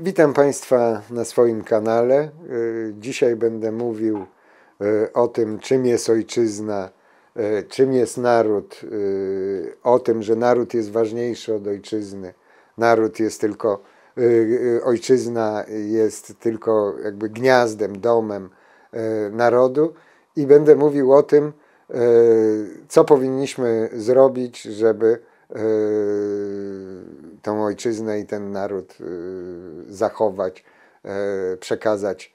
Witam Państwa na swoim kanale. Y, dzisiaj będę mówił y, o tym, czym jest ojczyzna, y, czym jest naród, o tym, że naród jest ważniejszy od ojczyzny. Naród jest tylko, ojczyzna jest tylko jakby gniazdem, domem narodu i będę mówił o tym, co powinniśmy zrobić, żeby tą ojczyznę i ten naród y, zachować, y, przekazać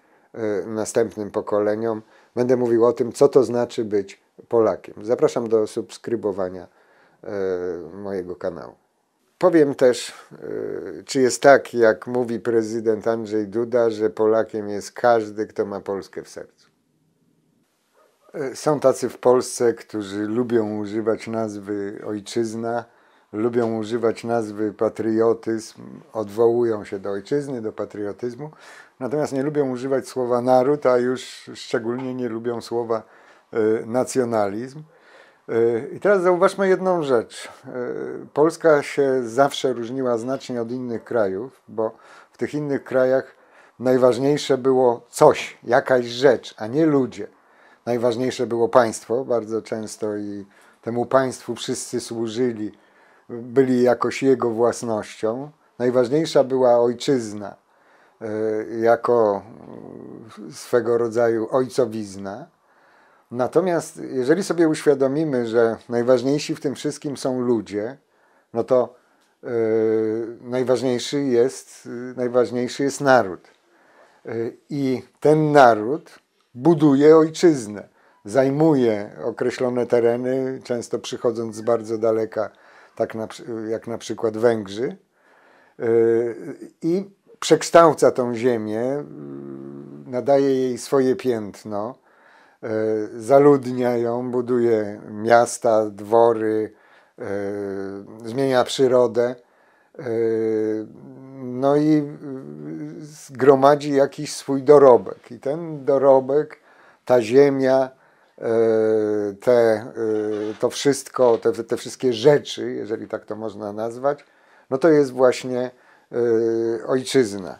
y, następnym pokoleniom. Będę mówił o tym, co to znaczy być Polakiem. Zapraszam do subskrybowania mojego kanału. Powiem też, czy jest tak, jak mówi prezydent Andrzej Duda, że Polakiem jest każdy, kto ma Polskę w sercu. Są tacy w Polsce, którzy lubią używać nazwy ojczyzna, lubią używać nazwy patriotyzm, odwołują się do ojczyzny, do patriotyzmu, natomiast nie lubią używać słowa naród, a już szczególnie nie lubią słowa e, nacjonalizm. E, I teraz zauważmy jedną rzecz. E, Polska się zawsze różniła znacznie od innych krajów, bo w tych innych krajach najważniejsze było coś, jakaś rzecz, a nie ludzie. Najważniejsze było państwo bardzo często i temu państwu wszyscy służyli byli jakoś jego własnością. Najważniejsza była ojczyzna e, jako e, swego rodzaju ojcowizna. Natomiast jeżeli sobie uświadomimy, że najważniejsi w tym wszystkim są ludzie, no to e, najważniejszy, jest, najważniejszy jest naród. I ten naród buduje ojczyznę, zajmuje określone tereny, często przychodząc z bardzo daleka tak na, jak na przykład Węgrzy, e, i przekształca tą ziemię, mm, nadaje jej swoje piętno, e, zaludnia ją, buduje miasta, dwory, e, zmienia przyrodę. No i zgromadzi jakiś swój dorobek. I ten dorobek, ta ziemia, E, te, e, to wszystko, te, te wszystkie rzeczy, jeżeli tak to można nazwać, no to jest właśnie e, ojczyzna.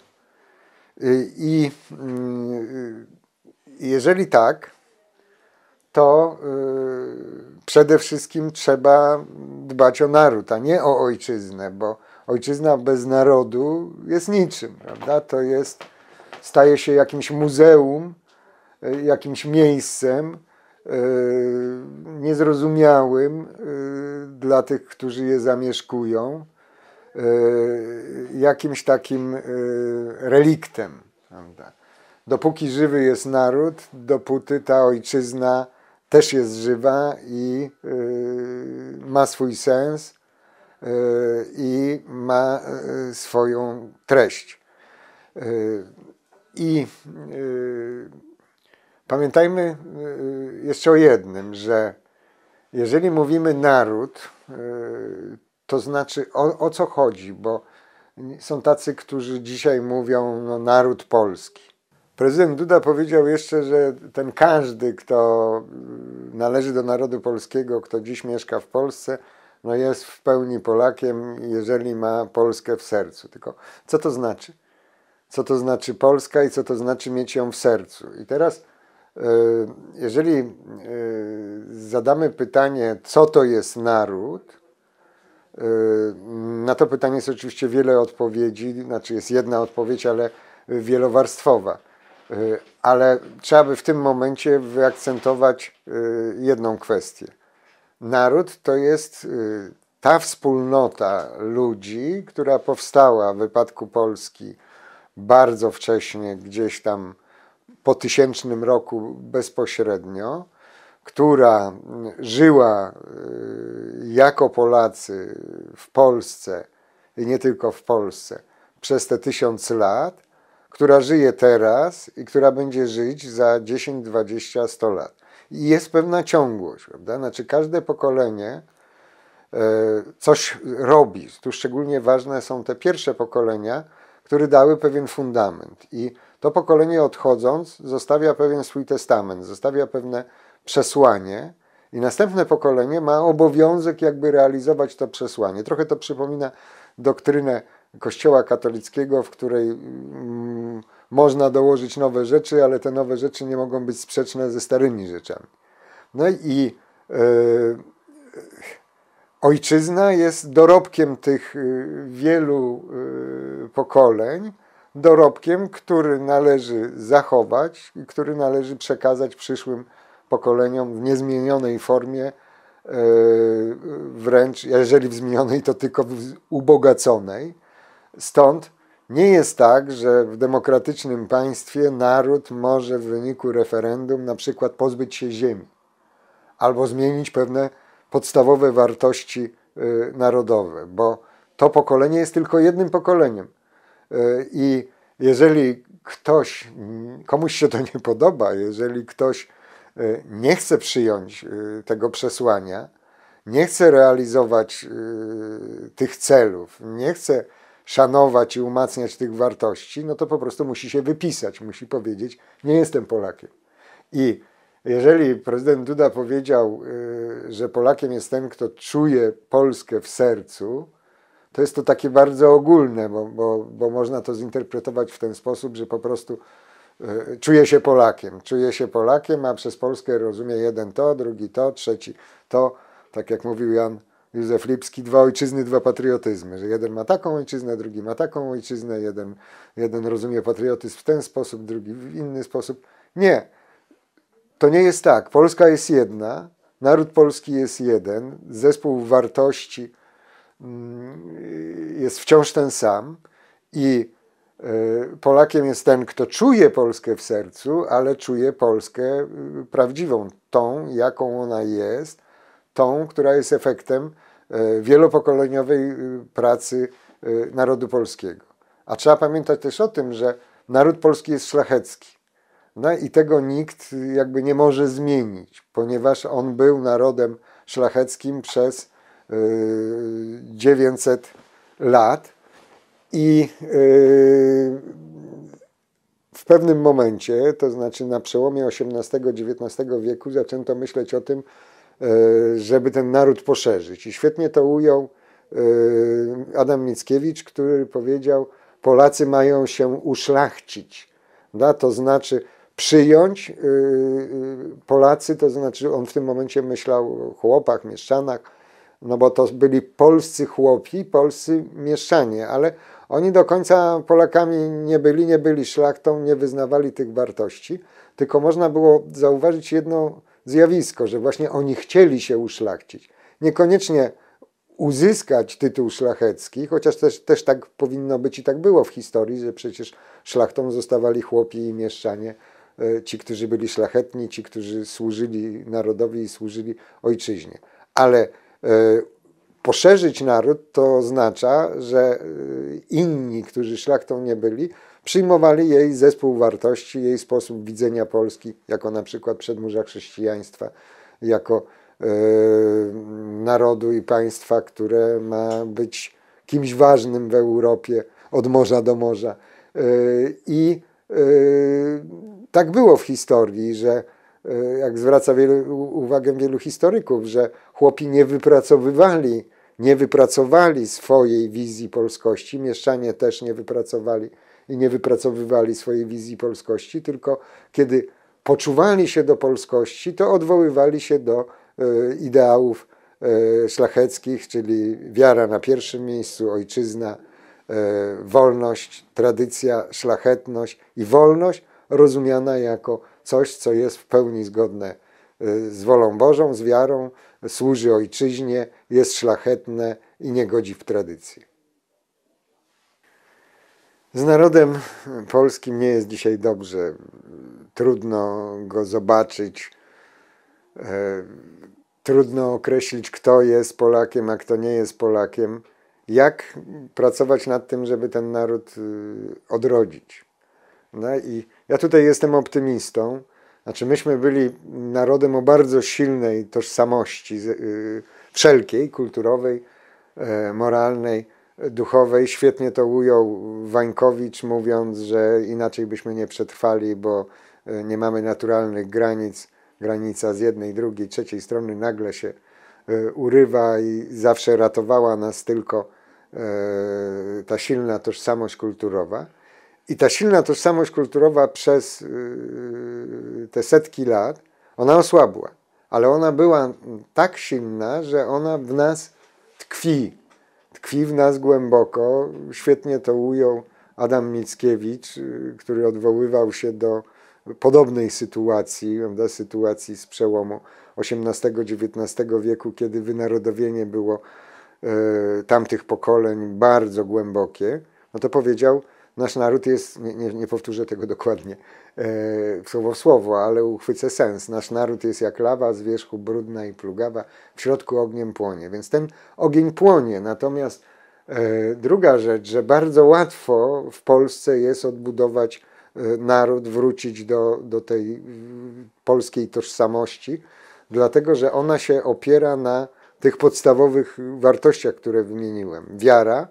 I mm, jeżeli tak, to przede wszystkim trzeba dbać o naród, a nie o ojczyznę, bo ojczyzna bez narodu jest niczym, prawda? To jest, staje się jakimś muzeum, jakimś miejscem, E, niezrozumiałym e, dla tych, którzy je zamieszkują, e, jakimś takim reliktem. Prawda? Dopóki żywy jest naród, dopóty ta ojczyzna też jest żywa i ma swój sens i ma swoją treść. I Pamiętajmy y, y, jeszcze o jednym, że jeżeli mówimy naród, y, to znaczy o, o co chodzi, bo są tacy, którzy dzisiaj mówią no, naród polski. Prezydent Duda powiedział jeszcze, że ten każdy, kto należy do narodu polskiego, kto dziś mieszka w Polsce, no jest w pełni Polakiem, jeżeli ma Polskę w sercu. Tylko co to znaczy? Co to znaczy Polska i co to znaczy mieć ją w sercu? I teraz E, jeżeli e, zadamy pytanie, co to jest naród, e, na to pytanie jest oczywiście wiele odpowiedzi, znaczy jest jedna odpowiedź, ale wielowarstwowa. Ale trzeba by w tym momencie wyakcentować jedną kwestię. Naród to jest ta wspólnota ludzi, która powstała w wypadku Polski bardzo wcześnie, gdzieś tam po tysięcznym roku bezpośrednio, która żyła y, jako Polacy w Polsce i nie tylko w Polsce przez te tysiąc lat, która żyje teraz i która będzie żyć za 10, 20, 100 lat. I jest pewna ciągłość, prawda? Znaczy każde pokolenie y, coś robi. Tu szczególnie ważne są te pierwsze pokolenia, które dały pewien fundament. I to pokolenie odchodząc zostawia pewien swój testament, zostawia pewne przesłanie, i następne pokolenie ma obowiązek jakby realizować to przesłanie. Trochę to przypomina doktrynę Kościoła katolickiego, w której mm, można dołożyć nowe rzeczy, ale te nowe rzeczy nie mogą być sprzeczne ze starymi rzeczami. No i yy, ojczyzna jest dorobkiem tych y, wielu. Yy, pokoleń, dorobkiem, który należy zachować i który należy przekazać przyszłym pokoleniom w niezmienionej formie, e, wręcz, jeżeli w zmienionej, to tylko w ubogaconej. Stąd nie jest tak, że w demokratycznym państwie naród może w wyniku referendum na przykład pozbyć się ziemi albo zmienić pewne podstawowe wartości e, narodowe, bo to pokolenie jest tylko jednym pokoleniem. E, I jeżeli ktoś, mm, komuś się to nie podoba, jeżeli ktoś e, nie chce przyjąć e, tego przesłania, nie chce realizować tych celów, nie chce szanować i umacniać tych wartości, no to po prostu musi się wypisać, musi powiedzieć: Nie jestem Polakiem. I jeżeli prezydent Duda powiedział, że Polakiem jest ten, kto czuje Polskę w sercu, to jest to takie bardzo ogólne, bo, bo, bo można to zinterpretować w ten sposób, że po prostu y, czuję się Polakiem. Czuję się Polakiem, a przez Polskę rozumie jeden to, drugi to, trzeci to. Tak jak mówił Jan Józef Lipski, dwa ojczyzny, dwa patriotyzmy, że jeden ma taką ojczyznę, drugi ma taką ojczyznę, jeden, jeden rozumie patriotyzm w ten sposób, drugi w inny sposób. Nie, to nie jest tak. Polska jest jedna, naród polski jest jeden, zespół wartości, Mm, jest wciąż ten sam i y, Polakiem jest ten, kto czuje Polskę w sercu, ale czuje Polskę y, prawdziwą, tą, jaką ona jest, tą, która jest efektem y, wielopokoleniowej pracy narodu polskiego. A trzeba pamiętać też o tym, że naród polski jest szlachecki. No i tego nikt jakby nie może zmienić, ponieważ on był narodem szlacheckim przez 900 lat i y, w pewnym momencie, to znaczy na przełomie XVIII-XIX wieku, zaczęto myśleć o tym, y, żeby ten naród poszerzyć. I świetnie to ujął y, Adam Mickiewicz, który powiedział: Polacy mają się uszlachcić. Da? To znaczy przyjąć Polacy, to znaczy on w tym momencie myślał o chłopach, mieszczanach no bo to byli polscy chłopi, polscy mieszanie, ale oni do końca Polakami nie byli, nie byli szlachtą, nie wyznawali tych wartości, tylko można było zauważyć jedno zjawisko, że właśnie oni chcieli się uszlachcić. Niekoniecznie uzyskać tytuł szlachecki, chociaż też, też tak powinno być i tak było w historii, że przecież szlachtą zostawali chłopi i mieszczanie, e, ci, którzy byli szlachetni, ci, którzy służyli narodowi i służyli ojczyźnie. Ale E, poszerzyć naród to oznacza, że e, inni, którzy szlachtą nie byli, przyjmowali jej zespół wartości, jej sposób widzenia Polski, jako na przykład przedmurza chrześcijaństwa, jako e, narodu i państwa, które ma być kimś ważnym w Europie, od morza do morza. I tak było w historii, że jak zwraca wielu, uwagę wielu historyków, że chłopi nie wypracowywali, nie wypracowali swojej wizji polskości, mieszczanie też nie wypracowali i nie wypracowywali swojej wizji polskości, tylko kiedy poczuwali się do polskości, to odwoływali się do y, ideałów y, szlacheckich, czyli wiara na pierwszym miejscu, ojczyzna, y, wolność, tradycja, szlachetność i wolność rozumiana jako coś, co jest w pełni zgodne z wolą Bożą, z wiarą, służy ojczyźnie, jest szlachetne i nie godzi w tradycję. Z narodem polskim nie jest dzisiaj dobrze. Trudno go zobaczyć. E, trudno określić, kto jest Polakiem, a kto nie jest Polakiem. Jak pracować nad tym, żeby ten naród y, odrodzić? No i ja tutaj jestem optymistą znaczy, myśmy byli narodem o bardzo silnej tożsamości y, wszelkiej, kulturowej, e, moralnej, duchowej. Świetnie to ujął Wańkowicz, mówiąc, że inaczej byśmy nie przetrwali, bo e, nie mamy naturalnych granic. Granica z jednej, drugiej, trzeciej strony nagle się e, urywa i zawsze ratowała nas tylko ta silna tożsamość kulturowa. I ta silna tożsamość kulturowa przez y, te setki lat, ona osłabła, ale ona była tak silna, że ona w nas tkwi. Tkwi w nas głęboko. Świetnie to ujął Adam Mickiewicz, y, który odwoływał się do podobnej sytuacji, do sytuacji z przełomu XVIII-XIX wieku, kiedy wynarodowienie było y, tamtych pokoleń bardzo głębokie, no to powiedział, nasz naród jest, nie, nie, nie powtórzę tego dokładnie e, słowo w słowo, ale uchwycę sens. Nasz naród jest jak lawa, z wierzchu brudna i plugawa, w środku ogniem płonie. Więc ten ogień płonie. Natomiast e, druga rzecz, że bardzo łatwo w Polsce jest odbudować e, naród, wrócić do, do tej polskiej tożsamości, dlatego że ona się opiera na tych podstawowych wartościach, które wymieniłem. Wiara,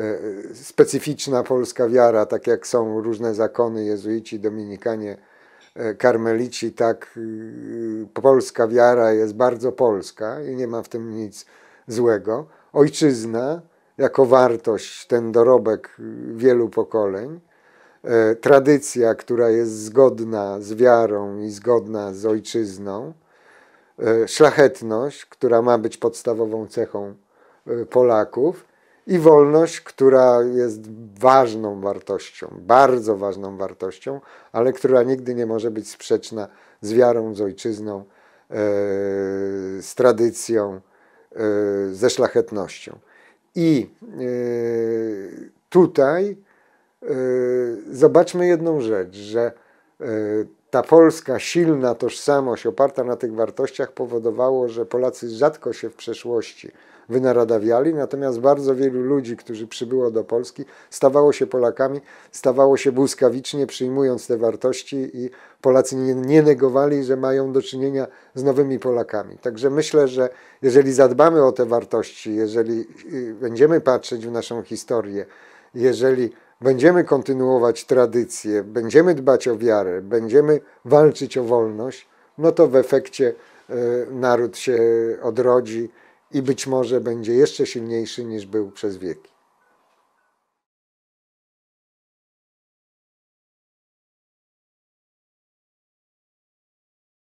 E, specyficzna polska wiara, tak jak są różne zakony jezuici, dominikanie, e, karmelici, tak e, polska wiara jest bardzo polska i nie ma w tym nic złego. Ojczyzna jako wartość, ten dorobek wielu pokoleń, tradycja, która jest zgodna z wiarą i zgodna z ojczyzną, szlachetność, która ma być podstawową cechą Polaków i wolność, która jest ważną wartością, bardzo ważną wartością, ale która nigdy nie może być sprzeczna z wiarą, z ojczyzną, e, z tradycją, e, ze szlachetnością. I e, tutaj zobaczmy jedną rzecz, że ta polska silna tożsamość oparta na tych wartościach powodowało, że Polacy rzadko się w przeszłości wynaradawiali, natomiast bardzo wielu ludzi, którzy przybyło do Polski, stawało się Polakami, stawało się błyskawicznie przyjmując te wartości i Polacy nie, nie negowali, że mają do czynienia z nowymi Polakami. Także myślę, że jeżeli zadbamy o te wartości, jeżeli y, będziemy patrzeć w naszą historię, jeżeli będziemy kontynuować tradycje, będziemy dbać o wiarę, będziemy walczyć o wolność, no to w efekcie y, naród się odrodzi, i być może będzie jeszcze silniejszy niż był przez wieki.